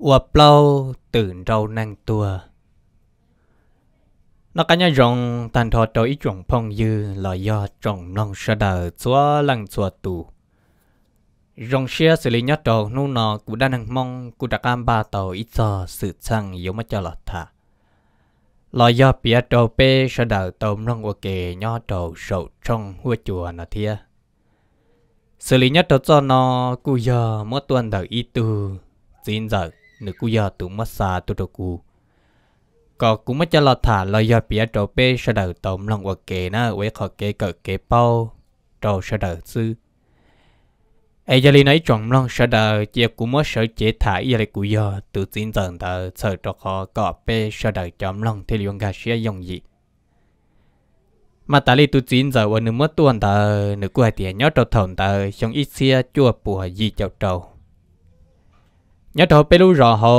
ua plau tưởng rau năng tua nó cả nhà rong tàn thọ trâu ít rong phong dư là do trồng non sa đờ chúa lăng chúa tù rong xe xử lý nhất trâu nu nó cũng đang năng mong cũng đặt cam ba tàu ít cho sự sang giống mà cho lọt thả là do bia trâu bê sa đờ tôm rong ok nhỏ đầu sầu trong hua chùa nó thia xử lý nhất trâu cho nó cũng giờ mỗi tuần đầu ít tu chín giờ nữ cú giờ tụng mất xa tụ đồ cú có cũng mất cho lo thả lo giờ bia trâu bê sẽ đỡ tôm lòng hoặc kê na quế khó kê cỡ kê bao trâu sẽ đầu sư ai giờ lý nói trọng lòng sẽ đầu, chia cú mất sợ chế thả giờ lại cú giờ tụ tin dần tờ sợ cho khó cọ bê sẽ đầu chấm lòng thì liền gà sẽ dùng gì mà ta li tu chín giờ ở nữ mất tuần tờ nước của tiền nhớ trâu thòng tờ trong ít xia chua bùa gì chậu trâu nhớ thọ bê lu rõ họ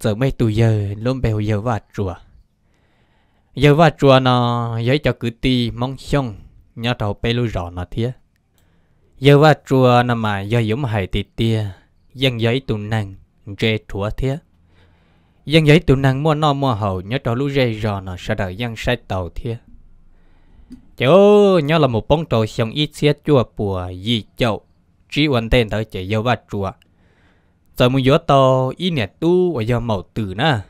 giờ mấy tuổi giờ luôn bèo giờ và chùa giờ và chùa nó giấy cho cứ ti mong xong nhớ thọ bê lu rõ nó thiệt giờ và chùa nó mà giờ giống hải tịt tia dân giấy tụ năng rê thua thế dân giấy tụ năng mua no mua hậu nhớ thọ lũ rê rò nó sao đời dân sai tàu thế chỗ nhớ là một bóng trầu xong ít xé chùa bùa gì chậu chỉ quan tên tới chạy giờ và chùa rồi mu gió to y nè tu và giờ màu từ na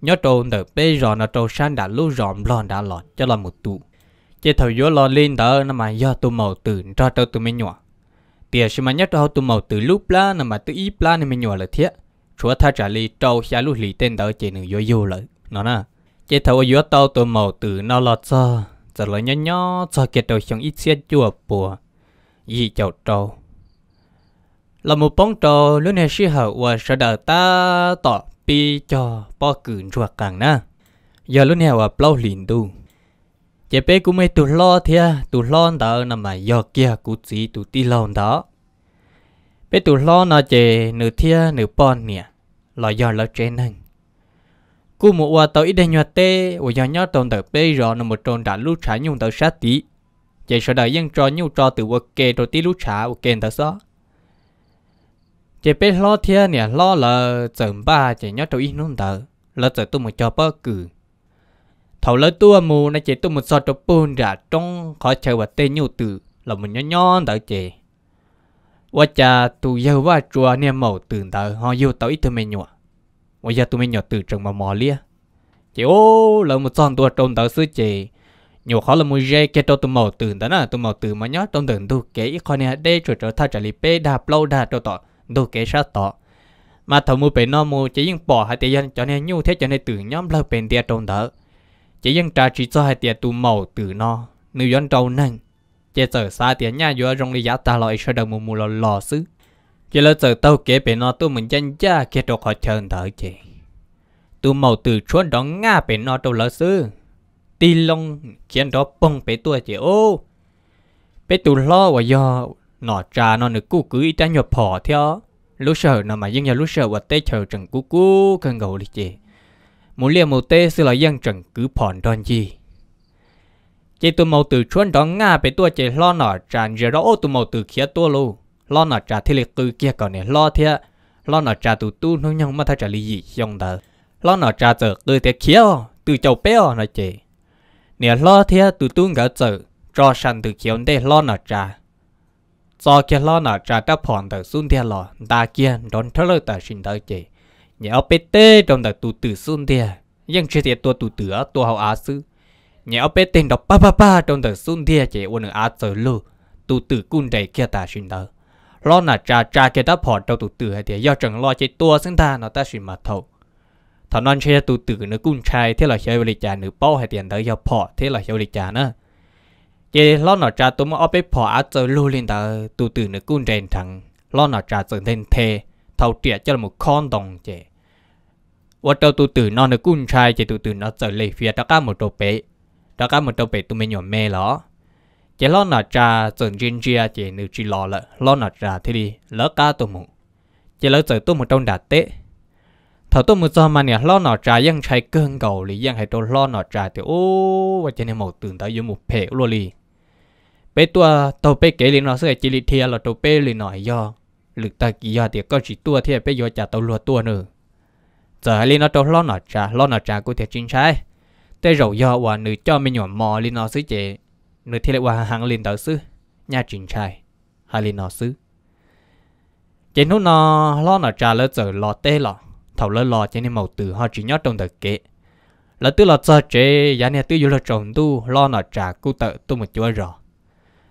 nhớ trâu nở bê rò nà trâu san đã lu ròm lòn đã lọt cho là một tụ chế thầu gió lo lên đó nó mà do tu màu từ cho trâu tu mới nhỏ tiệt sự mà nhớ trâu tu màu từ lúc la nó mà tu ít la nên mới nhỏ là thiết chúa tha trả lý trâu xa lúc lì tên đó chế nửa gió vô lợi nó na chế thầu gió to tu màu từ nó lọt cho giờ lo nhớ nhớ cho kia trâu xong ít xe chùa bùa gì chậu trâu là một bóng trò lúc này sĩ hậu và sợ đỡ ta tỏ bi cho bao cứng chuột càng na giờ lúc này và bao lìn tu chế bé cũng mấy tụt lo thia à, tụt lo đó nằm mà giờ kia cũng chỉ tụt đi lo đó bé tụt lo nó chế nửa thia nửa bon nè là giờ là trên anh cú một quả tàu ít đây nhọt tê và giờ nhớ tàu tờ bé rõ nằm một tròn đã lúc trả nhung tàu sát tí chế sợ đợi dân trò nhung trò từ ok rồi tí lúc trả ok tàu xóa chỉ biết lo thiên nè lo là chồng ba chỉ nhớ trâu in nung tờ là chợ tôi một cho bơ cử thầu lỡ tua mù này chỉ tôi một sọt cho bùn ra trong khó chờ và tê nhu tử là một nhon nhon tờ chỉ và cha tu yêu và chùa nè mẫu từ tờ họ yêu tao ít thôi mình nhọ và giờ tôi mình nhọ từ trong mà mò lia chỉ ô là một son tua trong tờ sư chỉ nhiều khó là mua dây kia cho tụi màu từ đó nè tụi màu từ mà nhớ trong tưởng tu kể ít con nè đây chuột trở thay trả lý bê đạp lâu đạp cho tọt đồ kế sao tỏ mà thầu mua bên nó mua chỉ những bỏ hai tiền cho nên nhu thế cho nên từ nhóm lơ bên tiền trong đó chỉ những trả chỉ cho hai tiền tu màu từ nó nữ dân trâu nâng chỉ sợ xa tiền nhà do rong lý giá ta lo sơ đầu mua mua lo lò xứ chỉ lỡ sợ tao kế bên nó tu mình chân cha kia trọc họ chờ đợi chị tu màu từ chuôn đó nga bên nó trâu lò xứ ti long khiến đó bông bên tua chị ô bên tu lo và do nó trà nó được cú cứ ít trái nhập họ theo lúc sợ nó mà dưng nhà lúc sợ và tê chờ trần cú cú cần gầu đi chị muốn liền một tê sư là dân trần cứ phòn đòn gì chị tụi màu từ chuan đó nga về tua chị lo nọ trà giờ đó ô tụi màu từ khía tua luôn lo nọ trà thì liệt cư kia còn này lo thế lo nọ trà tụi tu nó nhông mà thay trả lý gì xong đó lo nọ trà giờ cư thế khía từ chầu béo nọ chị nè lo thế tụi tu ngỡ giờ cho sẵn từ khía để lo nọ trà so kia lo nọ trả ta phòn t ừ x u â n t h i ê n l o ta kia đón thơ lời tờ xin t ớ i chị nhớ ở bê tê trong tờ t u t ừ x u â n t h i ê nhưng n chưa thiệt tua tù t ừ ở tua hậu á sư nhớ ở bê tê đọc ba ba ba trong tờ x u â n t h i ê n chị ôn ở á s ư l u t u t ừ cun g đầy kia ta xin t ớ i lo nọ trả trả kia ta phòn trong t u t ừ hay thì do chẳng lo chị tua x ứ n h ta nó ta xin mà t h â u นนเช thằng non chơi tù tử nó c u เ trai thế là chơi bê chả nữ bao hay tiền tới พอ p h ่ thế เช chơi ิจา h ả n ữ ะยี่ล้อหนอจาตัวมอเปพออาจจะลูลินตาตูตื่นกุนเรนทังล้อหนอจาจึงเดินเท เท่าเตียจะมุคอนดองเจ ว่าเจ้าตูตื่นนอนกุนชายเจตูตื่นนอจะเลยเฟียตะก้ามุดโตเปตะก้ามุดโตเปตุไม่หย่อนเมลอเจ้าล้อหนอจาจึงจินเจียเจนึกจีรอละลอนอจาที่ดีเลิกก้าตัวมุเจ้เลิกเจตัวมุดตรดัดเตถ้าตัวมือจอมันเนี่ยล้อหนอจายังใช้เกินเก่าหรือยังให้ตัวล้อหนอจาเดี๋ยวโอ้ว่าจะในหมดตื่นแต่ยังหมดเพลอลี bé tua tàu bé kể liền nó sẽ chỉ lì thiệt là tàu bé liền nói do lực ta kỳ do thì có chỉ tua thiệt bé do trả tàu lúa tua nữa giờ liền nó tàu lo nọ trả lo nọ trả của thiệt chính sai, tê rầu do và nữ cho mình nhỏ mò liền nó xứ chế nữ thiệt là hàng liền tàu xứ nhà chính sai, hai liền nó xứ chế nó nó lo nọ trả lỡ giờ lo tê lọ thầu lỡ lo chế nên màu từ họ chỉ nhớ trong đời kệ là tức là giờ chế giá này tư vô là trồng tu lo nọ trả cụ tự tu một chúa rồi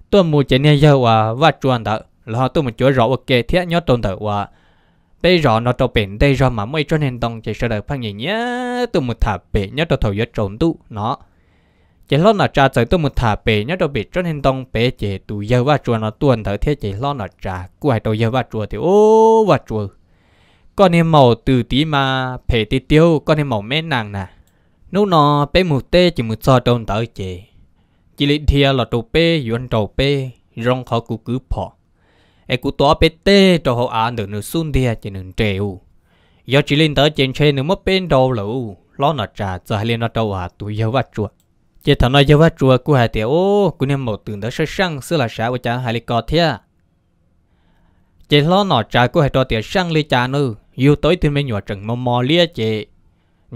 tôi mua chế này giờ à, và và chuẩn đó là tôi muốn chúa rõ và kể thiết nhớ tồn tại và bây rõ nó tàu biển đây rõ mà mấy cho nên tông chỉ sợ đời phát nhỉ nhé tôi muốn thả biển nhớ tàu thầu giết trốn tu nó chỉ lo nó trả tới tôi muốn thả biển nhớ tàu biển cho nên tông bể chỉ tụ giờ và chuẩn nó tuần thở thiết chỉ lo nó trả của hai tàu giờ và chuồn thì ô và chuồn con em màu từ tí mà phải tí tiêu con em màu mẹ nàng nè nó nó bê một tê chỉ một so trốn tới chỉ chỉ lấy thia là trâu bê yuan trâu bê rong khó cú cứ phò ai cú tỏ bê tê trâu họ à nửa nửa sun thia chỉ nửa trèo giờ chỉ lên tới trên trên nửa mất bên đầu lẩu lo nọ trà giờ hay lên nọ trâu à tụi giờ vắt chuột chỉ thằng nó giờ vắt chuột cú hai tiểu ô cú nem một từng đó sơ sang xưa là sao cha hai lì cò thia chỉ lo nọ trà cú hai trò tiểu sang lì cha nữa yêu tới thì mới nhọ trần mò mò lia chị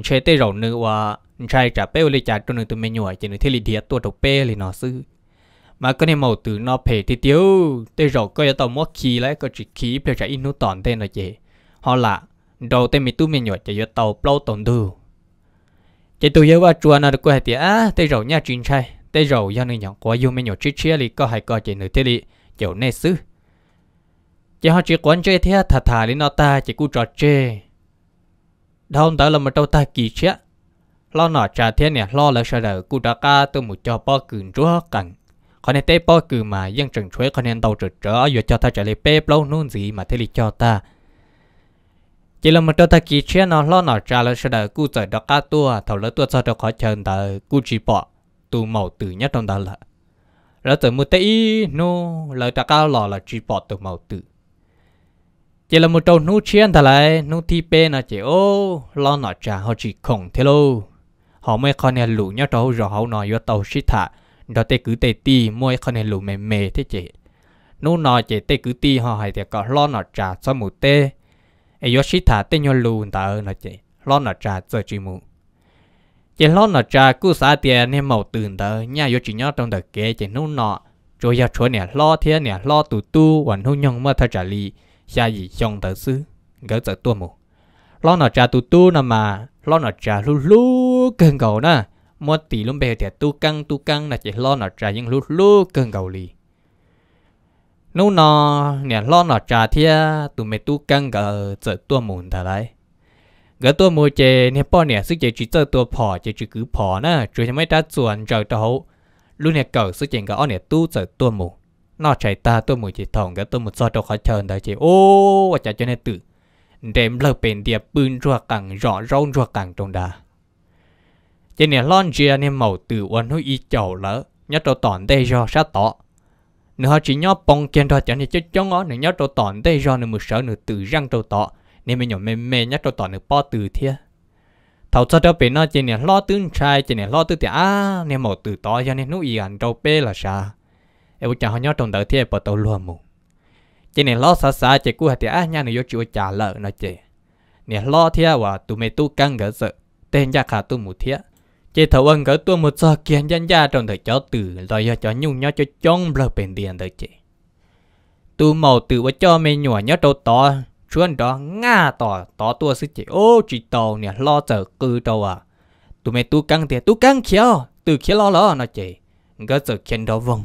chơi tê rầu nữa à trai trả bê lì trả cho nên tụi mình nhồi chỉ nên thế lì địa tua đầu bê lì nó sư mà cái này màu từ nó phê thì tiêu tê rồi coi tàu mất khí lấy có chỉ khí bây giờ in nó tòn tên nó gì họ là đầu tên mình tụi mình nhồi chỉ tàu plau tồn đồ chỉ tụi yêu qua chùa nó được coi thì á tê rồi nha chuyện trai tê rồi do nơi nhỏ qua yêu mình nhồi chỉ chia lì có hai coi chỉ nên thế lì chỗ này sư chỉ họ chỉ quan chơi thế thả thả lên nó ta chỉ cú trò chơi đâu tới là mà trâu ta kỳ chết lo nọ trà thiên nè lo là sợ đỡ cụ đã ca tôi một cho bao cừu chúa cẳng con này tế bao cừu mà dân trần chuối con này đầu trượt trở vừa cho ta trả lời bê lâu nôn gì mà thế lý cho ta chỉ là một đôi ta kỳ chia nó lo nọ trà là sợ đỡ cụ trời đã ca tua thầu lỡ tua sao đâu khó chờ ta cụ chỉ bỏ tu màu tử nhất trong ta là lỡ từ một tế nô lỡ ta ca lò là chỉ bỏ tu màu tử. chỉ là một trâu nô chia ta lại nô thi bê nó chỉ ô lo nọ trà họ chỉ khổng thế lâu họ mới có nên lũ nhau trâu rồi họ nói với tàu xí thả đó tê cứ tê ti mỗi có nên lũ mề mề thế chị nô nói chị tê cứ ti họ hay thì có lo nọ trả cho mù tê ấy vô xí thả tê nhớ lũ ta ơi nó chị lo nó trả cho chị mù chị lo nó trả cứ xa tiền nên màu ตื่น tờ nhà vô chị nhớ trong đời kế chị nô nọ rồi giờ chúa nè lo thế nè lo tù tu và nô nhung mơ thật trả lý xa gì trong tờ sư gỡ tờ tua mù lo nó trả tù tu nè mà ลอนอจาลุลูเกินเก่านะมัวตีลุมเบลดตยตูกังตูกังนะจะลอนอจายังลุลูเกินเก่าลีนู่นนอเนี่ยลอนอจาเทียตูเมตูกังกอเจอตัวมุนทต่ไรก็ตัวมูเจเนี่ยป้อเนี่ยซึ่งจะจีเจอตัวพอจะจีกือพอนะจะังไม่ัดส่วนจอตัวเขาลูเนี่ยเก่าซึ่งเจงก็อ้อเนี่ยตู้เจอตัวมูนอกใจตาตัวมูจีทองก็ตัวมูจอดตัวเขาเชิญได้เจโอ้ว่าจะจะในตื่น đem lợp bền địa bươn rùa càng rõ rong rùa càng trong đà. Chỉ nè lon chia nè màu từ uốn hối y chầu lỡ, nhớ trâu tỏn tê do sát tỏ. Nữa chỉ nhớ bông kèn trò chẳng nè chết chó ngó, nè nhớ trâu tỏn tê do nè mực sở nè từ răng trâu tỏ, Nên mình nhỏ mê mê nhớ trâu tỏ nè po từ thia. Thảo cho trâu bền nó chỉ nè lo tương trai, chỉ nè lo tư tìa á, nè màu từ tỏ cho nè nụ y ảnh trâu bê là sao. Em chẳng hỏi nhớ trông đỡ thia bỏ tàu luôn mù chỉ này lo xa xa chỉ cú hạt á nha này vô chịu trả lợ nó chỉ này lo thia và tụi mày tu căng gỡ sợ tên gia khả tu mù thia chỉ thầu ân gỡ tu một giờ kiến dân gia trong thời cho tử rồi giờ cho nhung nhau cho chong bờ bền tiền đời chị tu màu tử và cho mày nhỏ nhớ đâu to chuyện đó nga to tỏ tua sư chị ô chị tàu nè lo chờ cứ đâu à tụi mày tu căng thì tu căng khéo từ khéo lo lo nó chị gỡ sợ khen đó vòng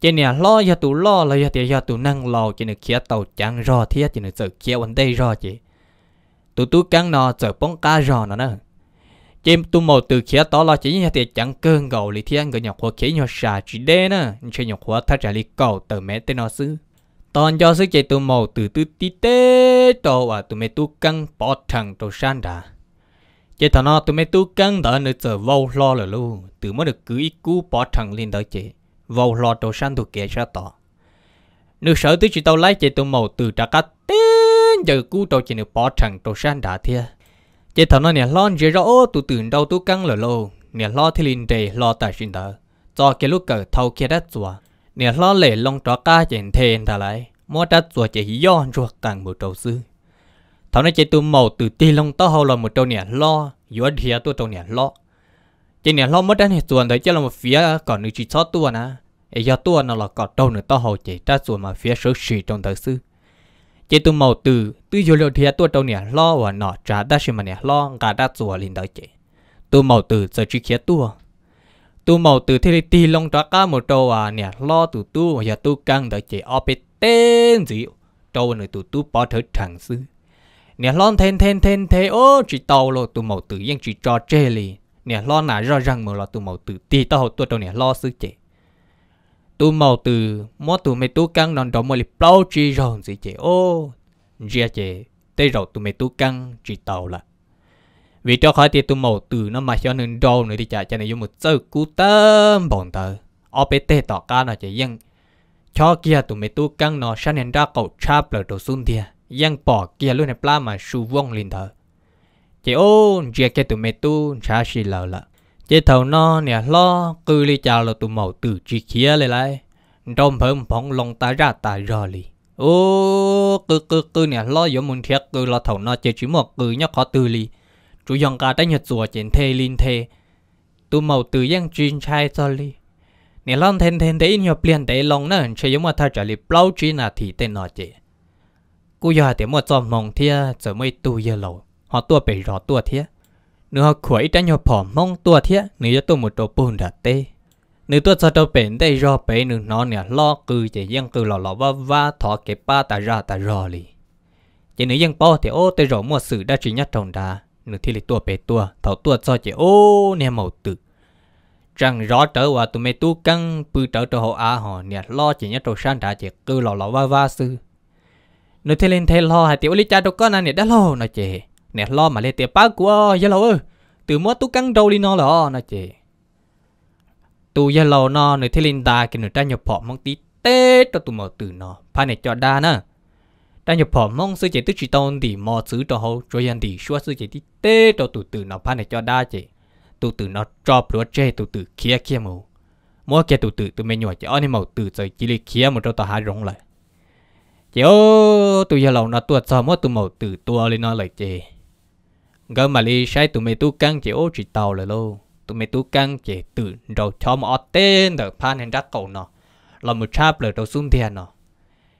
chỉ nè lo giờ tụ lo là giờ thì giờ tụ năng lo chỉ nè kia tàu chẳng rõ thiết chỉ nè sợ kia vấn đề rõ chỉ tụ tụ căng nọ sợ bóng cá rõ nó nè chỉ tụ một từ kia tàu lo chỉ như thì chẳng cơn gầu lý thiên cái nhọc hoa kia nhọc xà chỉ đê nè chỉ nhọc hoa thắt trả lý cầu từ mẹ tên nó xứ tòn cho sức chạy tụ một từ từ tí tê tàu à tụ mẹ tụ căng bỏ thằng tàu san đã chỉ thằng nó tụ mẹ tụ căng đã nữa sợ vô lo là luôn từ mới được cứ ít cú bỏ thằng lên đó chị vào lò trổ san thuộc kia ra tỏ nữ sở tứ chỉ tàu lái chạy tàu màu từ trà cá tên giờ cú tàu chỉ nữ bỏ chẳng trổ san đã thia chạy thằng nó nè lo dễ rõ tụ tưởng đâu tụ căng lở lô nè lo thì linh đề lo tài sinh tờ cho kia lúc cờ thâu kia đất chùa nè lo lệ long trọ ca chèn thèn thà lại mua đất chùa chỉ do ruột càng một trầu sư thằng nó chạy tụ màu từ ti long tao hầu là một trầu nè lo giữa thìa tụ trầu nè lo chỉ nè lo mất đất này tuần thấy chỉ là một phía còn nữ chỉ sót tuần á e do tua nó là cọ trâu nữa to hầu chỉ ra xuống mà phía số xì trong thời sư chỉ tu màu từ từ vô liệu thì tua trâu nè lo và nọ trả đã xem mà nè lo cả đã xuống liền đời chỉ tu màu từ giờ chỉ kia tua tu màu từ thế thì tì long trả cá một trâu à nè lo tu tu và giờ tu căng đời chỉ ở bên tên gì trâu nữa tu tu bỏ thở thẳng sư nè lo thên thên thên thế ô chỉ tàu lo tu màu từ yên chỉ cho chơi liền nè lo nà rõ ràng mà lo tu màu từ tì tao hậu tua trâu nè lo sư chỉ tu màu từ mua tụ mày tu căng non đó mày li bao chi rồi gì chị ô chị chị tê rồi tụ mày tu căng chỉ tàu là vì cho khỏi thì tụ màu từ nó mà cho nên đâu nữa thì chả cho nên dùng một sơ cú tâm bọn tờ opt tỏ ca nó chỉ dân cho kia tụ mày tu căng nó sang nên ra cầu chap lở đồ sun thia dân bỏ kia luôn này plasma mà vong lên thở, chị ô chị kia tụ mày tu chả xì lờ lợ จทนเนี่ยลอกือลีจาลตุมาตุจีเคียเลยลยดอมเพิ่มผงลงตาจาตาจอลี โอ้กือกือกือเนี่ยลอยมุนเทียกกือลอเถานอเจจิมอกกือเนาะขอตือลีจุยองกาได้หยียดสัวเจนเทลินเทตุมาตุยังจีนชายจอลี เนี่ยลองเทนเทนเอินหยียเปลี่ยนเดลงนั่นใช้ยมาทาจาลีเปล่าจีนาทีเตนอเจ กูอยากเดี๋ยวมาจอมมองเทียจะไม่ตุยเยลอหอตัวไปรอตัวเทีย nữa khỏi trái nhỏ phỏ mong tua thiết nếu cho tôi một chỗ bùn đặt tê nếu tôi cho tôi bền đây do bể nếu nó nè lo cứ chỉ dân cứ lò lò va va thọ cái ba ta ra ta rò lì chỉ nếu dân bao thì ô tôi rõ mua sự đã chỉ nhất trồng đà nếu thì lịch tua bể tua thọ tua cho chỉ ô nè màu tự rằng rõ trở qua tụi mày tu căng bự trở trở hộ á họ nè lo chỉ nhất trồng san đã chỉ cứ lò lò va va sư nếu thế lên thế lo hay tiểu lý cha đâu có nè đã lo nói chỉ nè lo mà lê tiệp bá của Zalo ơi từ mua tu căng đầu đi nó là nó chị tu lâu nó nơi thế linh ta cái nơi ta nhập họ mong tí tê cho tụ mở từ nó phải này cho đa nè ta nhập họ mong sư chị tức chỉ tôn thì mò xứ cho hậu cho dân thì xua sư chị tí tê cho tụ từ nó phải này cho đa chị tụ từ nó cho bữa chê tụ từ kia kia mù mua kia tụ từ tụ mình nhỏ chị ơi màu từ rồi chỉ lấy kia một cho ta hai rồng lại chị ô tụi giờ lâu nó tuột sao mất tụi màu từ tua lên nó lại chị gỡ mà li sai tụi mày tu căng chỉ ô chỉ tàu rồi lô tụi mày tu căng chỉ tự đầu cho mà tên được pan hình rắc cầu nó là một chap lời đầu xuống tiền nó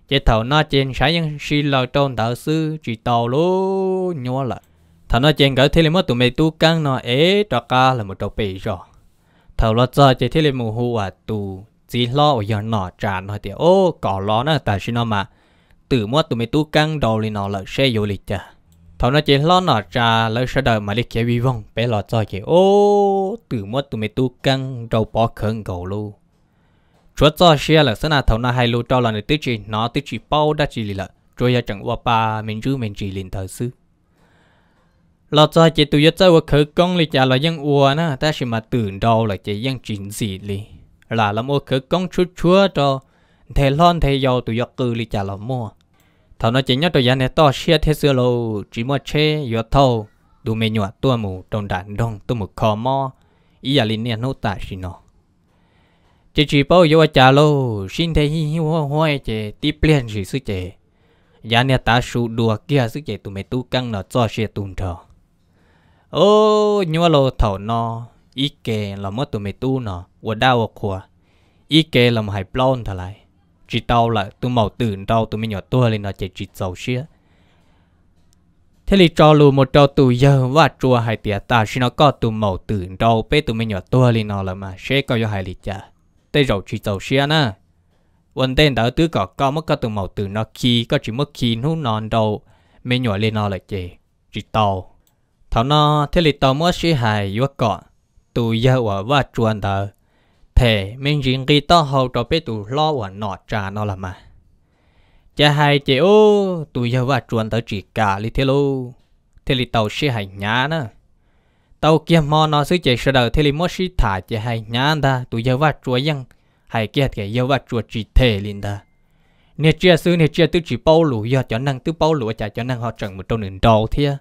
chế thầu nó trên sai những si lời trong đạo sư chỉ tàu lô nhua là thằng nó trên gỡ thế là mất tụi mày tu căng nó ế cho ca là một đầu bì rồi thầu lo cho chế thế là mù hù à tù chỉ lo ở giờ nọ trả nó thì ô cỏ lo nó tại sao mà tự mất tụi mày tu căng đầu lên nó là xe vô lịch chả thằng nó chỉ lo nọ trà lấy sợ đời mà đi chế vui vong bé lọ cho chị ô từ mất tụi mày tu căng đầu bỏ khẩn cầu luôn chúa cho xe là sân nào thằng nó hay lu cho là người tứ chỉ nó tứ chỉ bao đã chỉ là rồi giờ chẳng qua ba mình rú mình chỉ liền thờ sư lọ cho chị tụi giờ cho khởi công liệt trà là dân ua na ta chỉ mà tưởng đâu là chị dân chính gì li là làm ô khởi công chút chúa cho thầy lon thầy giàu tụi giờ cứ liệt trà là mua thằng nó chỉ nhớ tôi giờ này to xe thế xưa lâu chỉ mua xe vừa thâu đủ mẹ nhọ tôi mù trong đàn đông tôi mù khó mò ý giờ liền nè nô tài xin nó chỉ chỉ bao giờ trả lô xin thấy hi hi hoa hoa e chè tiếp liền gì sức chè giờ này ta sụ đùa kia sức chè tụi mẹ tu căng nó cho xe tụn thở ô nhua lô thầu nó ý kề là mất tụi mẹ tu nó vừa đau vừa khua ý kề là một hai plon thà lại chỉ tao là tụi màu tử đâu tụi mình nhỏ tua lên nó chạy chỉ giàu xía thế thì cho lù một cho tù giờ và chùa hai tia ta xin nó có tụi màu tử đâu bé tụi mình nhỏ tua lên nó là mà sẽ có cho hai lì cha tê rồi chỉ giàu xía nè vấn đề đó tứ có có mất có tụi màu tử nó khi có chỉ mất khi nó non đâu mình nhỏ lên nó là chị chỉ tao thảo nó thế thì tao mất xí hài vua cọ tù giờ và chùa đó thể mình riêng ghi to hậu cho bé tụ lo và nọ trà nó là mà cha hai chị ô tụi giờ và chuẩn tới chỉ cả lý thế lô thế lý tàu xe hành nhá nữa tàu kia mò nó xứ chạy sơ đầu thế lý mò xí thả chả hai nhá ta tụi giờ và chuồn ยัง hai kia cái giờ và chuẩn chỉ thể lên ta nè chưa xứ nè chưa tứ chỉ bao lũ giờ cho năng tứ bao lũ chả cho năng họ chẳng một trong nền đầu thia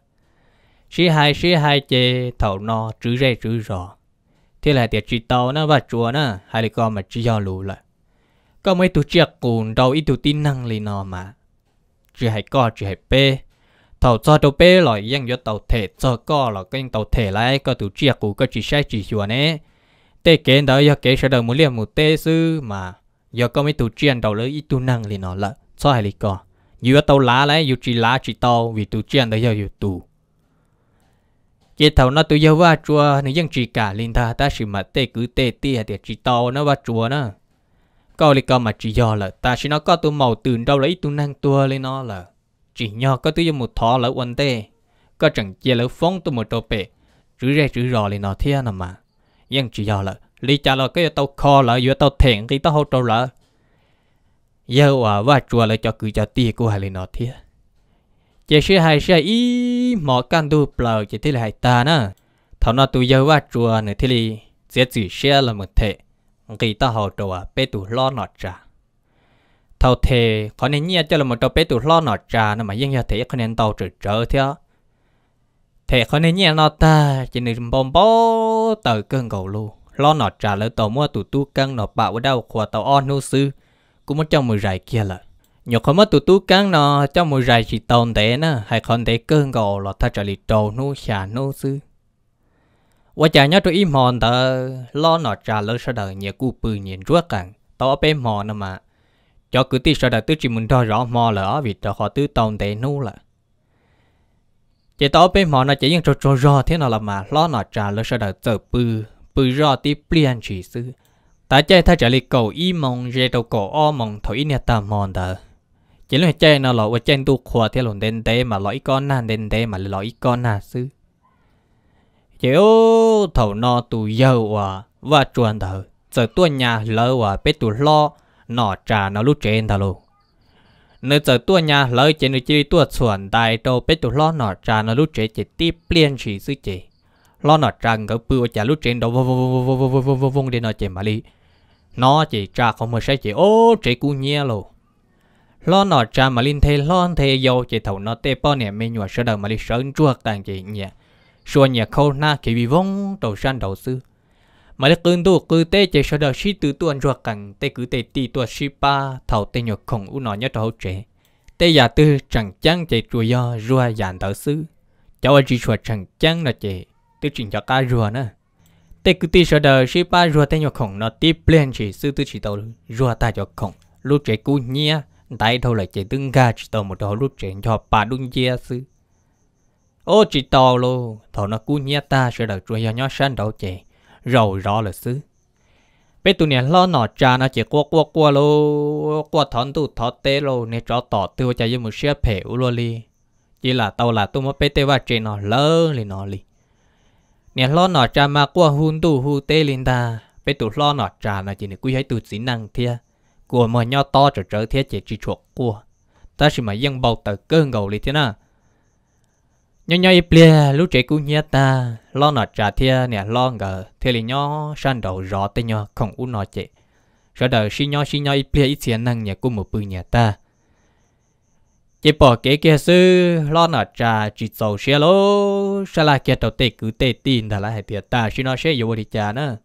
xí hai xí hai chê thầu nó chữ rê chữ rõ thế là tiệt chỉ tàu nó và chúa nó hay là con mà chỉ do lù lại có mấy tụ chiếc cùn đâu ít tụ tin năng lì nó mà chỉ hay co chỉ hay bê tàu cho tàu bê là yên cho tàu thể cho co là cái tàu thể lại có tụ chiếc cù có chỉ sai chỉ chúa nè tê kế đó do kế sẽ đầu muốn liền một tê sư mà do có mấy tụ chiếc đầu lấy ít tụ năng lì nó lại cho hay là co dù tàu lá lại dù chỉ lá chỉ tàu vì tụ chiếc đó giờ dù tụ chế thầu nó tự dâu va chùa nếu dân chỉ cả linh tha ta chỉ mà tê cứ tê tê thì chỉ to nó va chùa nó có lý có mà chỉ do là ta chỉ nó có tụi màu từ đâu lấy tụi năng tua lên nó là chỉ nho có tụi một thọ lỡ quần tê có chẳng chia lỡ phong tụi một trâu bể chữ ra chữ rò lên nó thế nào mà dân chỉ do là lý cha là cái tao kho là giữa tao thẹn thì tao hỗ trợ là giờ à va chùa là cho cứ cho tia của hai lên nó thế chỉ sẽ hay sẽ ý mỏ căn tu bờ chỉ thế là hay ta nữa thằng nào tu dâu và chùa nữa thế thì sẽ chỉ sẽ là một thể người ta họ đồ bé tu lo nọ trà thầu thề có nên nhia cho là một đồ bé tu lo nọ trà nó mà riêng cho thế có nên tàu trở trở theo thế có nên nhia nó ta chỉ nên bom bó tờ cơn cầu lu lo nọ trà lỡ tàu mua tụ tu căng nọ bạo ở đâu của tàu on nô sư cũng mất trong mười rải kia là nhiều không mất tụ tú cán nó trong một dài chỉ tồn thế nữa hay còn thế cơn gò là thật trở lại trâu nô xà nô sư và chả nhớ tụi im hòn tờ lo nó trả lỡ sao đời nhờ cụ bự nhìn rước càng tao ở bên mò nữa mà cho cứ tí sao đời tứ chỉ muốn đo rõ mò ở vì cho họ tứ tồn thế nô là chỉ tao bên mò nó chỉ những trò trò rõ thế nào là mà lo nó trả lỡ sao đời tờ bự bự rõ tí pliên chỉ sư ta chơi thay trở lại cầu im mong dễ đầu cổ o mong thổi nè ta mòn tờ chỉ là chơi nó lọ và chơi tu khoa theo lồn đen đế mà lõi con nà đen đế mà lõi con nà sư chỉ ô thầu nó tu yêu à và chuồn thở giờ tua nhà lỡ à bé tu lo nọ trà nó lúc trên thà luôn nếu giờ tua nhà lỡ chỉ nơi chỉ tua chuồn đại đâu bé tu lo nọ trà nó lúc trên chỉ tiếp liên chỉ sư chỉ lo nọ trà ngỡ bự chả lúc trên đâu vông vông vông vông vông vông vông vông đi nó chỉ mà đi nó chỉ trà không mà sẽ chỉ ô chỉ cú nhia luôn lo nọ cha mà linh thế lo thế yêu chỉ thầu nó tê bao nè mấy nhua sơ đầu mà linh sơn chuột càng chỉ nhẹ xua nhẹ khâu na kỳ bị vong đầu san đầu sư mà linh cưng tu cứ tê chỉ sơ đầu xí từ tuần chuột càng tê cứ tê ti tua xí ba thầu tê nhua khổng u nọ nhất đầu trẻ tê giả tư chẳng chăng chỉ chùa do rua dàn đầu sư cháu ở chỉ chua chẳng chăng là chỉ tư trình cho ca rùa nữa tê cứ ti sơ đầu xí ba rùa tê nhua khổng nó ti plen chỉ sư tư chỉ đầu rùa ta cho khổng lúc trẻ cú nhia tại thôi là chỉ tương ga chỉ tàu một thò lúc chuyện cho bà đun chia sư ô chỉ tàu lô thò nó cú nhia ta sẽ được cho nhỏ san đầu chị rầu rõ là sư bây tu nè lo nọ cha nó chỉ qua qua qua lô qua thon tu thọ tê lô nè cho tỏ tiêu cho với một xe phèo lô li chỉ là tàu là tu mới bây tê ba chị nó lớn li nó li nè lo nọ cha mà qua hun tu hu tê linh ta bây tu lo nọ cha nó chỉ nè cú hay tu chỉ năng thiệt của mà nhau to trở trở thế chỉ chỉ chuột của ta chỉ mà dân bầu tờ cơ ngầu lý thế nào nhỏ nhỏ ít bia lúc trẻ cũng nhớ ta lo nọ trả thia nè lo ngờ thế là nhỏ san đầu rõ tên nhỏ không u nọ chị sợ đời xin nhỏ xin nhỏ ít bia ít tiền năng nhà của một bự nhà ta chỉ bỏ kế kia sư lo nọ trả chỉ giàu xe lô sao là kia đầu tê cứ tê tin đã là hệ tiệt ta xí nó sẽ vô đi trả nữa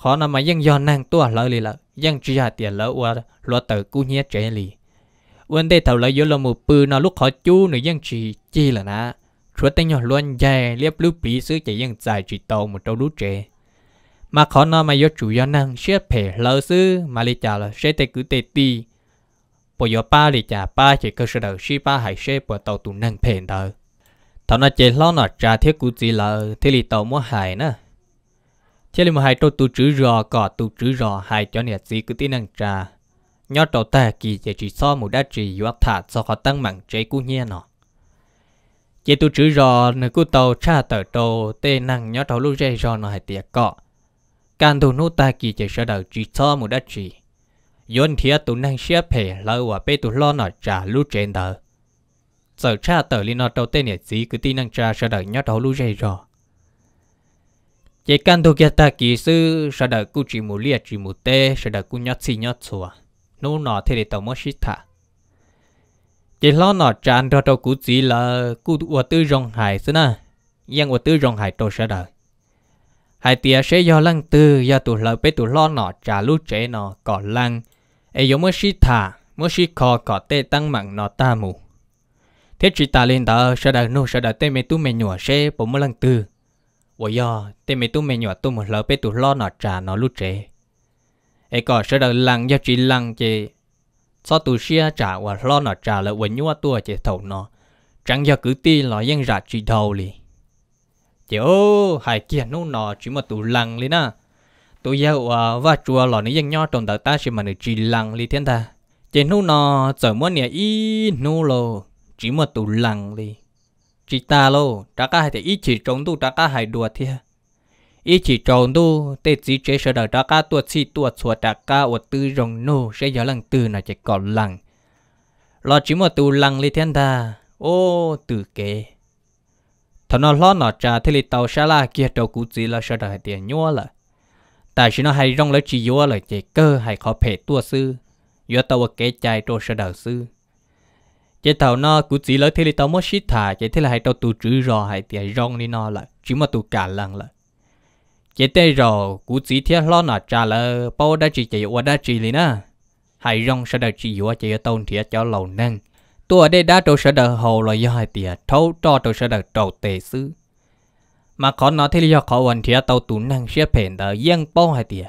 khó nằm mà dân do năng tua lỡ lì lỡ dân chỉ hà tiền lỡ qua lo tờ cú nhé trẻ lì quên đây thầu lỡ vô lo một bự nó lúc họ chú nữa dân chỉ chi là nã chúa tên nhỏ luôn dài liếp lúc bí sứ chỉ dân dài chỉ tàu một trâu lú trẻ mà khó nằm mà do chủ do năng xếp phe lỡ sứ mà lì trả là sẽ tê cứ tê ti bộ do ba lì trả ba chỉ cơ sở đầu si ba hải sẽ bộ tàu tụ nàng phe đời thằng nó chỉ lo nó trả thiết cú gì lỡ thế lì tàu mua hải nữa chỉ là một hai trâu tu chữ rò cọ tu chữ rò hai cho nè gì cứ tin năng trà nhớ trâu ta kỳ chỉ chỉ so một đá trì yếu thả so họ tăng mạnh chế cú nhẹ nọ chỉ tu chữ rò nơi cú tàu cha tờ trâu tê năng nhớ trâu lúc dây rò nọ hai tiệt cọ can tu nô ta kỳ chỉ sợ đầu chỉ so một đá trì yon thia tu năng xếp phê lỡ và bê tu lo nọ trà lúc trên tờ sợ cha tờ liên nọ trâu tê nè gì cứ tin năng trà sợ đầu nhớ trâu lúc dây rò chỉ cần thôi kia ta kỹ sư sẽ đời cú chỉ một lia chỉ một tê sẽ đời cú nhát xì nhát xua nô nọ thế để tao mất xít thả chỉ lo nọ tràn ra đâu cú chỉ là cú ở tư rong hải xưa na yang ở tư rong hải tôi sẽ đợi hai tia sẽ do lăng tư do tụ lợi bé tụ lo nọ trả lú trẻ nọ cọ lăng ấy giống mất xít thả mất xít khó cọ tê tăng mặn nọ ta mù thế chỉ ta lên tờ sẽ đời nô sẽ đời tê mẹ tu mẹ nhủa sẽ bỗng mất lăng tư Ôi yo, tên mày tu mày nhỏ tu một lỡ bê tu lo nọ trả nó lúc trẻ. Ê có sợ đầu lăng do chỉ lăng chê. Sao tu xia trả và lo nọ trả lỡ quần nhua tua chê thầu nó. Chẳng do cứ ti lọ dân rạc chỉ đầu lì. Chê ô, hai kia nô nọ chỉ mà tu lăng lì na. Tu yêu và chùa lọ nữ dân nhỏ trong đời ta chỉ mà nữ chỉ lăng lì thiên ta. Chê nô nọ, chở mua nè y nô lô, chỉ mà tu lăng lì chỉ ta lô trả cả hai thì ít chỉ trống tu trả cả hai đùa thiệt ít chỉ trống tu tê chỉ chế sợ đời trả cả tuột si tuột xua trả cả ở tư rồng nô sẽ giờ lần từ là chỉ còn lằng lo chỉ một tu lằng li thiên ta ô từ kế thằng nó lo nó trả thì li tàu xa la kia đầu cú chỉ là sợ đời tiền nhua là tại chỉ nó hay rong lấy chỉ nhua là chỉ cơ hay khó phê tua sư do tàu kế chạy trâu sợ đời sư chế tàu nó cũng chỉ lấy thế là tàu mất shit thả chế thế là hai tàu tụ chữ rò hai thì rong đi nó là, chỉ mà tụ cả lần là, chế tê rò cũng chỉ thế lo nó trả lỡ bao đã chỉ chạy qua đã chỉ liền á hay rong sẽ đợi chỉ qua chạy tàu thì cho lầu năng tôi ở đây đã tôi sẽ đợi hồ là do hai tiền thấu cho tàu sẽ đợi trầu tề sứ, mà có nó thế là do khó hoàn thì tao tụ năng sẽ phèn tờ dân bao hai tiền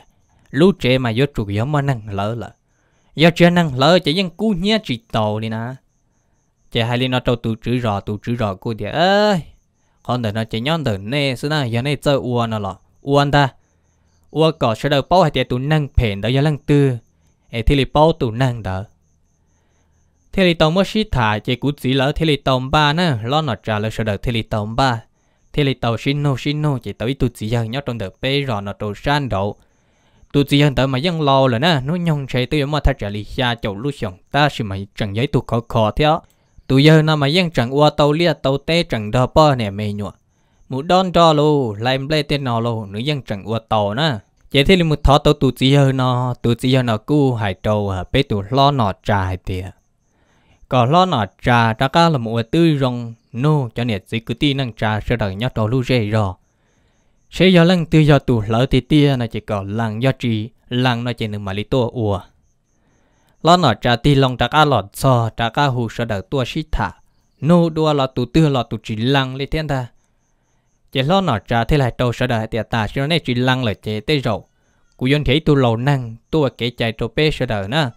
lúc trẻ mà do chủ yếu mà năng lỡ là do chưa năng lỡ chỉ dân cú nhé chỉ tàu đi nè chị hai linh nó trâu tu chữ rò tu chữ rò cô thì ơi con đời nó chỉ nhon đời nè xưa nào giờ này chơi uo nó lọ uo ta uo cỏ sẽ đâu, bao hai tiệt tụ năng phèn đó giờ lăng tư ê thì lì bao tụ năng đó thế lì tàu mới xí thả chị cú chỉ lỡ thế lì tàu ba nè lo nó trả lời sẽ đâu thế lì tàu ba thế lì tàu xin nô xin nô chị tới tu chỉ dân nhớ trong đời bê rò nó trâu san đậu tụi chỉ hiện tại mà vẫn lo là nè nó nhông chạy tới mà thay trả lý xa chỗ lúc xong ta sẽ mày chẳng giấy tụi khó khó theo tụ giờ nó mà yên chẳng ua tàu lia tàu tê chẳng đờ bơ nè mày nhọ mụ đón cho lô làm lê tên nó lô nữ yên chẳng ua tàu na chế thế là một thọ tàu tụ chỉ giờ nó tụ chỉ giờ nó cú hải trâu à bé tụ lo nọ trà hải tiệt có lo nọ trà ra cá là một tư rong nô cho nên chỉ cứ ti năng trà sẽ đợi nhát trâu lưu dễ rồi sẽ do lăng tư do tụ lỡ thì tia nó chỉ có lăng do trì lăng nó chỉ nương mà lý tổ ua lo nọ trả ti lòng ta cá lọt sò ta cá hù sợ đầu tua xít thả nô đua là tụ tư là tụ chỉ lăng lên thiên ta chỉ lo nọ trả thế lại đầu sợ đầu tiệt ta cho nên chỉ lăng lời chế tê rầu cú dân thấy tu lầu năng tu kể chạy trộm bê sợ đầu nữa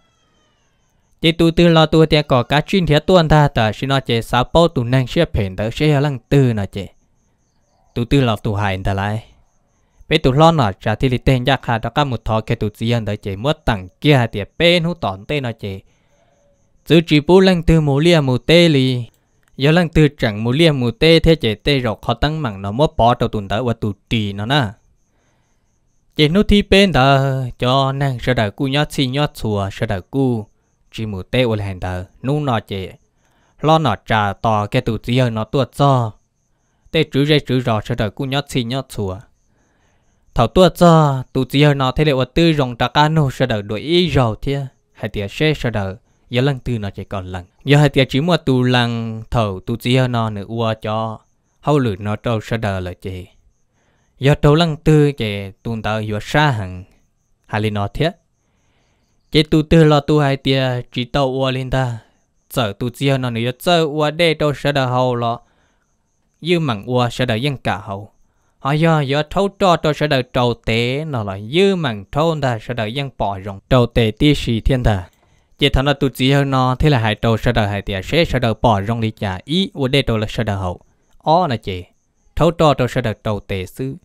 chỉ tụ tư là tụ tiệt có cá chuyên thiệt tuân ta ta xin nó chế sáu bao tụ năng xếp phèn tới xếp lăng tư nọ chế tụ tư là tụ hại ta lại bé tụ lo nọ trả thì tên giác hà đó cả một thọ cái tụ gì anh đấy chị mất tặng kia thì tiệp bé hú tòn tên nó chế. chữ chỉ bố lăng từ mù lia mù tê li giờ lăng từ chẳng mù lia mù tê thế chế tê rồi khó tăng mảng nó mất bỏ đầu tụn tới và tụ trì nó nè Chế nút thi bên đó cho nàng sợ đời cu nhót xì nhót xùa sợ đời cu chỉ mù tê ở hàng đó nú nọ chế. lo nọ trả tò cái tụ gì nó tuột do tê chữ ra chữ rò sợ đời cu nhót xì nhót xùa thảo tua cho tu chỉ hơi nó thế liệu tư rồng trà cano sẽ đỡ đuổi ý rồi thia hai tia xe sẽ đỡ giờ lần tư nó chỉ còn lần giờ hai tia chỉ mua tu lần thầu tu chỉ hơi nó nữa ua cho hậu lử nó trâu sẽ đỡ là chị giờ trâu lần tư chị tụn tao vừa xa hẳn hai li nó thiết chị tụ tư là tu hai tia chỉ tàu ua lên ta sợ tu chỉ hơi nó nữa sợ ua đê trâu sẽ đỡ hậu lo dư mặn ua sẽ đỡ dân cả hậu họ do giờ thâu cho tôi sẽ đợi trầu tế nó là dư mảng thâu ta sẽ đợi dân bỏ rộng trầu tế ti sĩ thiên thờ chỉ thằng là tụt chỉ hơn nó thế là hai trầu sẽ đợi hai tiền sẽ sẽ đợi bỏ rộng đi trả ý vấn đề tôi là sẽ đợi hậu ó là chị Thâu cho tôi sẽ đợi trầu tế sư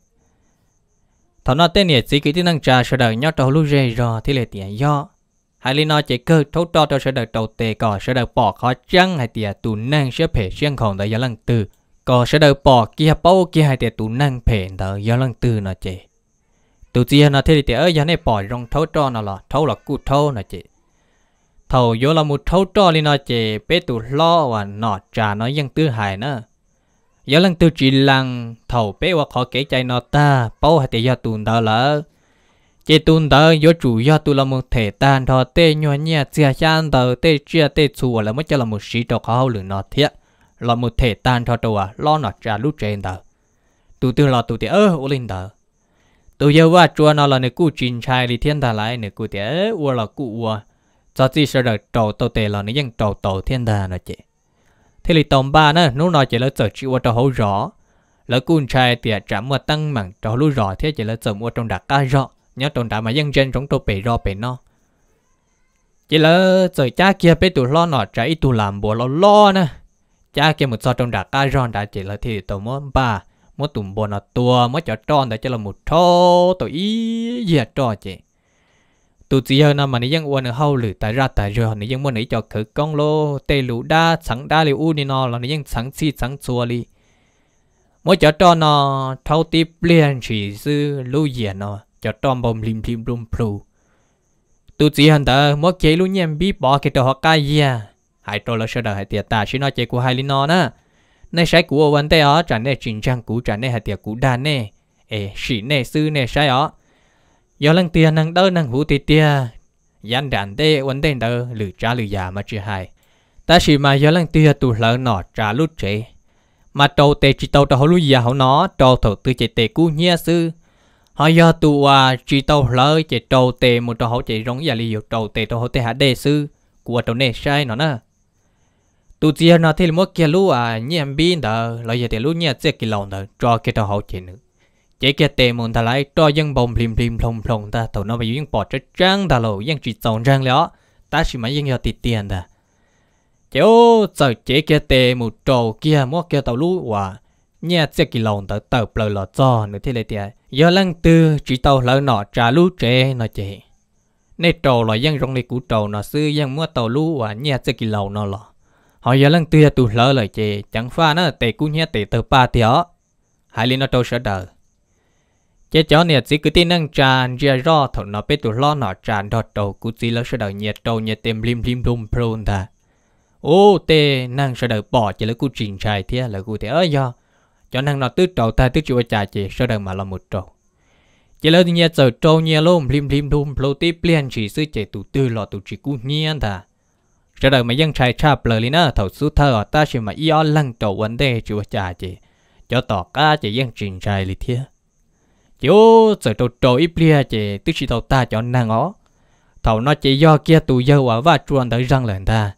thằng nó tên này, sĩ kỹ tiếng năng trà sẽ đợi nhớ trầu lưu rê rồi thế là tiền do hai lý nó chỉ cơ thấu cho tôi sẽ đợi trầu tế cỏ sẽ đợi bỏ khó chăng hai tiền tụ năng sẽ phải riêng khổng đợi giá lần từ có sẽ đợi bỏ kia bao kia hai tiệt tụ năng phèn tờ do lần tư nó chị tụ chia nó thế thì tiệt ơi do này bỏ rong thấu cho nó là thấu là cụ thấu nó chị thầu vô là một thấu cho lên nó chị bé tụ lo và nọ trà nó dân tư hại nữa do lần tư chỉ lăng thầu bé và khó kể chạy nó ta bao hai tiệt do tụ tờ lỡ chỉ tuần đó do chủ do tu là một thể tàn thọ tê nhỏ nhẹ chia chan tờ tê chia tê chùa là mới cho là một sĩ trọc hao lửa nó thiệt là một thể tan cho tôi à? lo nó trả lúc trên đó tụ tư là tụ tiệt ơ ô linh đó tụ yêu và chua nó là người cụ chín trai đi thiên đà lại người cụ tiệt ơ là cụ ua cho chỉ sợ được trầu tổ tề là nè dân trầu tổ thiên đà nó chị thế thì tổng ba nữa nó nói chỉ là sợ chịu cho hậu rõ là cụ trai tiệt trả mua tăng mảng trầu lú rõ thế chỉ là sợ mua trong đặc ca rõ nhớ trong đặc mà dân dân trong tàu bể rõ bể nó chỉ là sợ cha kia bé tụ lo nó trả ít tụ làm bùa lo lo nè cha kia một so trong đã cá ron đã chỉ là thì tổ mốt ba mốt tụm bò nó tua mốt chở tròn để cho là một thô tàu ý gì trò chị tụ chỉ hơn mà nãy dân uốn ở hậu lử tại ra tại rồi nãy dân muốn nãy cho khử con lô tê lũ đa sẵn đa liu u ni nó là nãy dân sẵn si sẵn xua li mỗi chỗ tròn nó thâu tiếp liền chỉ dư lưu diện nó cho tròn bom lim lim lum plu tụ chỉ hơn ta mỗi chế lưu nhem bí bỏ cái đồ họ cai ya hai trôi là sơ đờ hai tiệt ta chỉ nói chế của hai linh nó nè nay sai của vấn đề ó chẳng nên trình trang cũ chẳng nên hai tiệt cũ đàn nè ê sĩ nè sư nè sai ó do lần tiền năng đỡ năng hữu tiệt tiệt dán đàn tê vấn đề đỡ lử trả lử già mà chưa hài ta chỉ mà do lần tiền tụ lỡ nọ trả lút chế mà trâu tê chỉ tàu tàu lúa già hậu nó trâu thầu tư chế tê cũ nhia sư họ do tụ à chỉ tàu lỡ chế trâu tê một trâu hậu chế rong già li dụ trâu tê trâu hậu tê hạ đề sư của trâu nè sai nó nè tu chỉ nó thì mỗi kia lúa à nhiệm bin đó lo giờ thì lúa nhẹ chết cái lòng đó cho cái tàu hậu chuyện nữa chỉ cái tệ muốn thà lại cho dân bồng phim phim phồng phồng ta tàu nó bây giờ vẫn bỏ chết trăng ta lộ vẫn chỉ trồng trăng lẽ ta chỉ mấy vẫn giờ tiền tiền đó chỗ giờ chỉ cái tệ một trâu kia mỗi kia tàu lúa à nhẹ chết cái lòng đó tàu bờ lọ cho nữa thì lại tiền giờ lần tư chỉ tàu lỡ nọ trả lúa chế nó chế nên trâu là dân rong này cũ trâu nó xưa dân mua tàu lúa à nhẹ chết cái lòng nó lọ họ giờ lần tia tụ lỡ lời chê chẳng pha nó tệ cú nhé tệ tờ ba tió hai linh nó trâu sợ đờ chế chó nè chỉ cứ tin năng tràn ra ro thầu nó biết tụ lo nó tràn đọt đầu cú chỉ lỡ sợ đờ nhiệt trâu nhiệt tìm lim lim đum prôn ta ô tê năng sợ đờ bỏ chỉ lỡ cú trình trai thế là cú thế ơi do cho năng nó tứ trâu ta tứ chịu trả chê sợ đờ mà là một trâu chỉ lỡ thì nhiệt sợ trâu nhiệt lôm lim lim đum prôn tí pliên chỉ sư chế tụ tư lọ tụ chỉ cú nhiên ta trở đời mà dân trai cha bờ lý nữa thầu ta chỉ mà yêu lăng tổ vấn đề chúa cha chị cho tỏ ca chị dân trình trai lý thiê chú sợ tổ tổ ít lia chị tức chỉ thầu ta cho nàng ó thầu nó chỉ do kia tù dâu ở và chuồn tới răng lần ta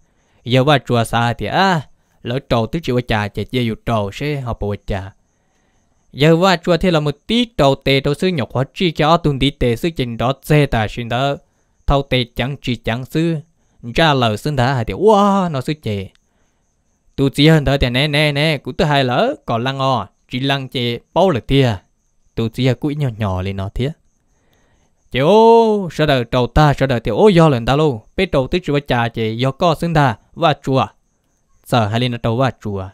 giờ và chùa xa thì à lỡ trầu tức chịu trà chạy chia dụ trầu sẽ học bộ trà giờ và chùa thì là một tí trầu tệ trầu sư nhọc hóa chi cho tuần tí tệ sư trình đó xe ta xin đó thâu tệ chẳng chỉ chẳng sư cha lỡ xin thả hai tiểu wow nó sức chè tu chỉ hơn thở thì nè nè nè cũng tới hai lỡ còn lăng o chỉ lăng chè bao lực tia tu chỉ là cúi nhỏ nhỏ lên nó thiết chè ô sợ đời trầu ta sợ đời tiểu ô do lần ta luôn bé trầu tới chùa cha chè do co xin thả và chùa sợ hai lên nó trầu và chùa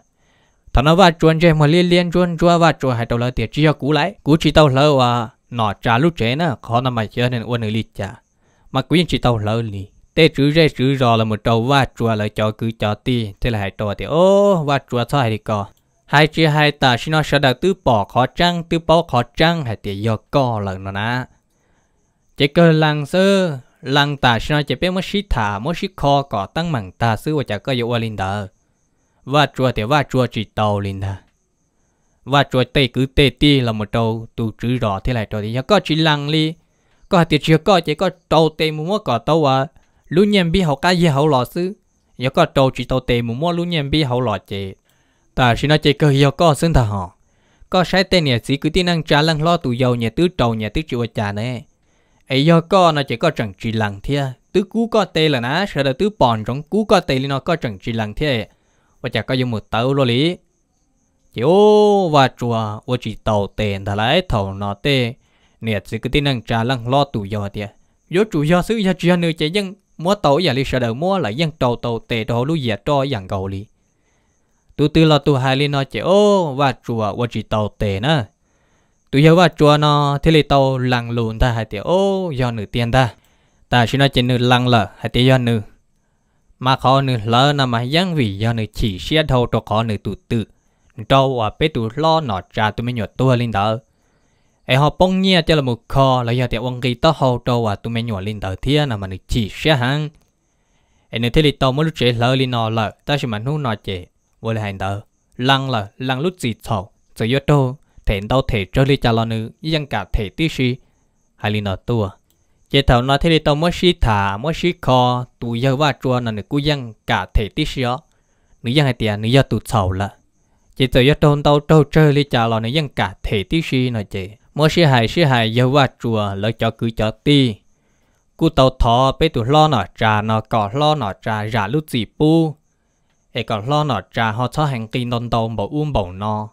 thằng nó và chuồn chơi mà liên liên chuồn chua và chùa hai trầu lỡ tiệt chỉ cho cũ lại cũ chỉ tao lỡ à nó trả lúc trẻ nó khó nằm mà chơi nên uốn người lì mà quý chỉ tao lỡ lì tê chữ rê chữ rò là một trâu va chùa là cho cứ cho ti thế là hai trâu thì ô va chùa sao hay thì có hai chữ hai ta xin nó sẽ đặt tứ bỏ khó trăng tứ bỏ khó trăng hay thì do co lần nó nè chỉ cơ lăng sơ lăng ta xin nó chỉ biết mất sĩ thả mất sĩ kho có tăng mảng ta sư và chả cơ dụ linh đờ va chùa thì va chùa chỉ tàu linh đờ va chùa tê cứ tê ti là một trâu tu chữ rò thế là trâu thì có chỉ lăng li có thì chưa có chỉ có tàu tê mua có tàu à lúc nhiên bi hậu cá gì hậu lọ sư nhớ có trâu chỉ tàu tề mù mua lúc nhiên bi hậu lọ chị ta xin nói chị cơ hiểu có xưng thà họ có sai tên nhà sĩ cứ tin năng trả lăng lo tù dầu nhẹ tứ trâu nhẹ tứ chịu trà nè ấy do có nó chỉ có chẳng chỉ lăng thia tứ cú có tê là ná sợ là tứ bòn trong cú có tê nó có chẳng chỉ lăng thia và chả có dùng một tàu lo lý chỉ ô và chùa ô chỉ tàu tiền thà lại thầu nó tê nhà sĩ cứ tin năng trả lăng lo tù dầu thia vô chủ do sứ gia chuyện nữa chỉ dân mua tàu giờ li sợ đầu mua lại dân tàu tàu tệ đồ lu giờ cho dân cầu li tu tư là tu hai li nói chỉ ô và chùa và chỉ tàu tệ nè tu giờ và chùa nó thế li tàu lằng lùn ta hai tiểu ô do nửa tiền ta ta chỉ nói chỉ nửa lằng lờ hai tiểu do nửa mà khó nửa lờ nà mà dân vì do nửa chỉ xe đầu cho khó nửa tu tư trâu và bé tu lo nọ trà tu mới nhọt tua linh đó ai họ bông nhia cho là một kho là giờ tiệm ông kỳ tao hậu trâu và tụi mình nhỏ lên tờ thiên là mà được chỉ sẽ hàng ai nếu thế thì tao mới lúc chế lỡ lên nọ lỡ ta chỉ mà nu nọ chế vô là hành tờ lăng lỡ lăng lúc gì thầu giờ giờ trâu thể tao thể trâu đi cho lo nữ dân cả thể tí si hay lên nọ tua chế thầu nói thế thì tao mới xí thả mới xí kho tụi giờ qua chua là nữ cú dân cả thể tí si đó nữ dân hay tiền nữ giờ tụi thầu là chế giờ giờ trâu tao trâu chơi đi cho lo nữ dân cả thể tí si nọ chế mua xe hài xe hài yêu và chùa lợi cho cứ cho ti cú tàu thọ bé tụ lo nọ trà nọ cỏ lo nọ trà giả lúc gì pu ai cỏ lo nọ trà họ cho hàng kỳ non tàu bảo uông bảo nọ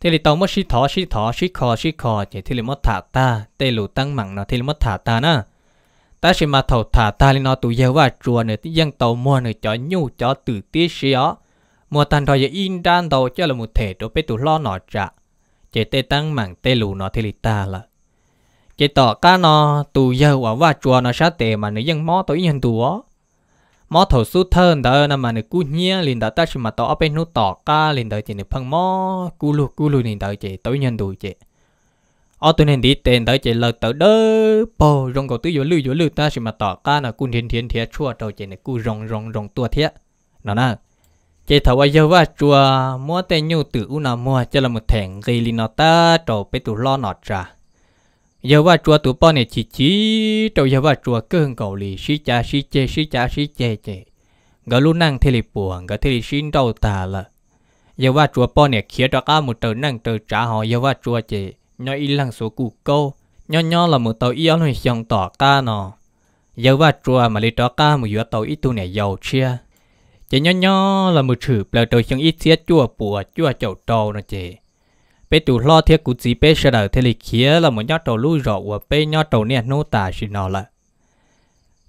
thế thì tàu mất xí thọ xí thọ xí khò xí khò chỉ thế là mất thả ta tê lù tăng mặn nọ thế là mất thả ta nè ta sẽ mà thầu thả ta lên nó tụ yêu và chùa nữa thì dân tàu mua nữa cho nhu cho tử tiết xí ó mua tàn thọ giờ in đan tàu cho là một thể đó bé tụ lo nọ trà chế tê tăng mạng tê lù nó thì lì ta là chế tỏ cá nó tù dâu ở và chùa nó sát tệ mà nữ dân mó tối nhân tù ó mó thổ su thân đó nà mà nữ cú nhia liền đó ta xin mà tỏ bên nút tỏ cá liền đó chỉ nữ phăng mó cú lù cú lù liền đó chế tối nhân tù chế ở tụi nên đi tên đó chế lợt tới đỡ bò rong cầu tứ vô lư vô lư ta xin mà tỏ cá nó cú thiên thiên thiệt chua trâu chế nữ cú rong rong rong tua thiệt nó nè chế thầu ai dâu vợ chùa mua tên nhu tử u nào mua cho là một thẻng gây li nó ta trổ bê tủ lo nọt ra dâu vợ chùa tủ bao này chỉ chỉ trổ dâu vợ chùa cơ hưng cầu lì xí cha xí chê xí cha xí chê chê gỡ lu năng thề lì buồn gỡ thề lì xin đầu tà là dâu vợ chùa bao này khía cho cả một tờ năng tờ trả họ dâu vợ chùa chê nhỏ y lăng số cụ câu nhỏ nhỏ là một tàu yêu này xong tỏ ca nọ dâu vợ chùa mà lì tỏ ca một dứa tàu ít tu này giàu chia chị nhỏ nhỏ là một chữ là đầu trong ít thiết chua bùa chua chậu trâu nó chị bé tụ lo thiết cụ chỉ bé sợ đời thế lịch kia là một nhát trâu lui rọ và bé nhát trâu nè nô tả xí nó là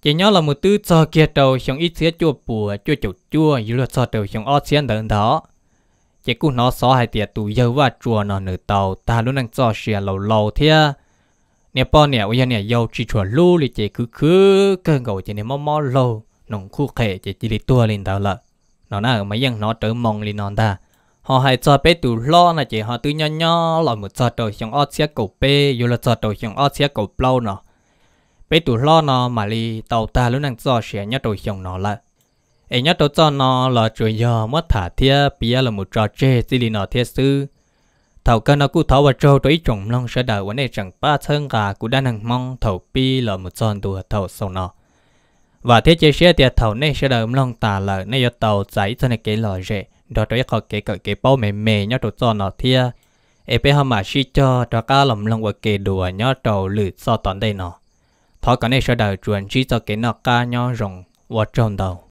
chị nhỏ là một tư cho kia trâu trong ít thiết chua bùa chua chậu chua như là cho trâu trong ót xiên đợn đó chị cụ nó xó hai tiệt tụ dâu và chua nó nửa tàu ta luôn đang cho xia lâu lâu thế nè bao nè bây giờ nè dầu chua lu thì chị cứ cứ cơn gầu chị nè mò mò lâu nông khu khệ chỉ chỉ đi tua lên tao lợ nó na mấy dân nó trở mong lên non ta họ hay cho bé tù lo là chỉ họ tự nho nho là một cho đầu trong ót xe cổ bê dù cho đầu trong ót xe cổ plau nó bé tù lo nó mà li tàu ta lúc năng cho xe nhá đầu trong nó lại ấy nhá đầu cho nó là chuyện do mất thả thia bia là một trò chơi chỉ li nó thiệt sư thầu cơ nó cứ thầu và trâu tới trồng long sẽ đợi vấn đề chẳng ba thân gà cũng đang hằng mong thầu pi là một tròn đùa thầu sầu nó và thế chế sẽ tiệt thầu này sẽ đợi long tà lợ này do tàu giải cho nên cái lò rẻ đó cho họ cái cái cái bao mềm mềm nhau trụ cho nó thia ê bé họ mà xí cho cho cá lòng lòng và kề đùa nhau tàu lử so toàn đây nó thọ cái này sẽ đợi chuẩn chỉ cho cái nó ca nhau rồng và tròn đầu